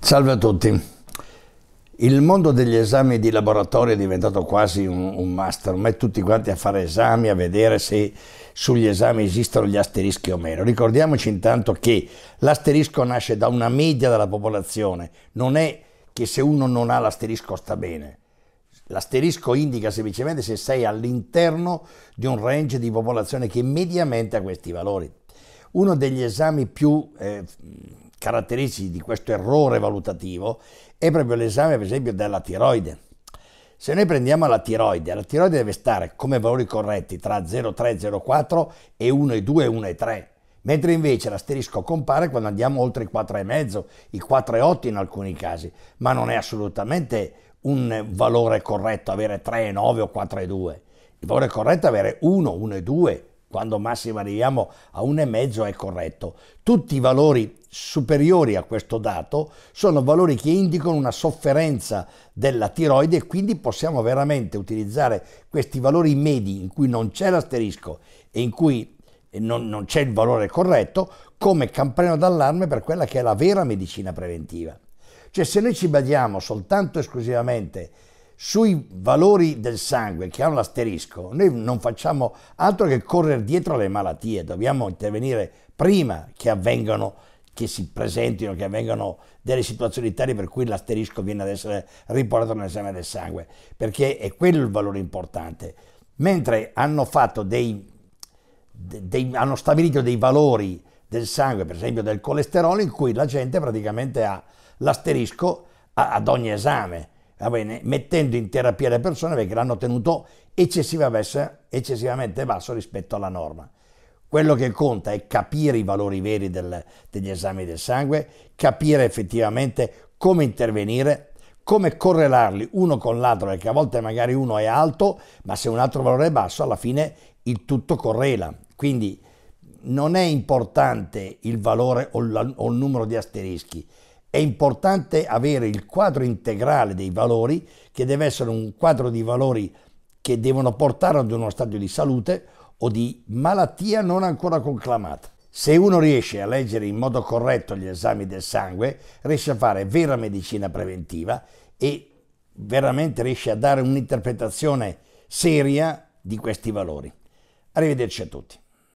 Salve a tutti. Il mondo degli esami di laboratorio è diventato quasi un, un master, ma è tutti quanti a fare esami, a vedere se sugli esami esistono gli asterischi o meno. Ricordiamoci intanto che l'asterisco nasce da una media della popolazione, non è che se uno non ha l'asterisco sta bene. L'asterisco indica semplicemente se sei all'interno di un range di popolazione che mediamente ha questi valori. Uno degli esami più eh, caratteristici di questo errore valutativo è proprio l'esame, per esempio, della tiroide. Se noi prendiamo la tiroide, la tiroide deve stare come valori corretti tra 0,3,04 e 1,2, 1,3, mentre invece l'asterisco compare quando andiamo oltre i 4,5, i 4,8 in alcuni casi, ma non è assolutamente un valore corretto avere 3,9 o 4,2. Il valore corretto è avere 1, 1 e 2. quando massimo arriviamo a 1,5 è corretto. Tutti i valori superiori a questo dato sono valori che indicano una sofferenza della tiroide e quindi possiamo veramente utilizzare questi valori medi in cui non c'è l'asterisco e in cui non, non c'è il valore corretto come campanello d'allarme per quella che è la vera medicina preventiva. Cioè se noi ci badiamo soltanto e esclusivamente sui valori del sangue che hanno l'asterisco, noi non facciamo altro che correre dietro alle malattie, dobbiamo intervenire prima che avvengano che si presentino, che avvengano delle situazioni tali per cui l'asterisco viene ad essere riportato nell'esame del sangue, perché è quello il valore importante. Mentre hanno, dei, dei, hanno stabilito dei valori del sangue, per esempio del colesterolo, in cui la gente praticamente ha l'asterisco ad ogni esame, bene, mettendo in terapia le persone perché l'hanno tenuto eccessivamente basso rispetto alla norma. Quello che conta è capire i valori veri del, degli esami del sangue, capire effettivamente come intervenire, come correlarli uno con l'altro, perché a volte magari uno è alto, ma se un altro valore è basso, alla fine il tutto correla. Quindi non è importante il valore o il numero di asterischi, è importante avere il quadro integrale dei valori, che deve essere un quadro di valori che devono portare ad uno stadio di salute o di malattia non ancora conclamata. Se uno riesce a leggere in modo corretto gli esami del sangue, riesce a fare vera medicina preventiva e veramente riesce a dare un'interpretazione seria di questi valori. Arrivederci a tutti.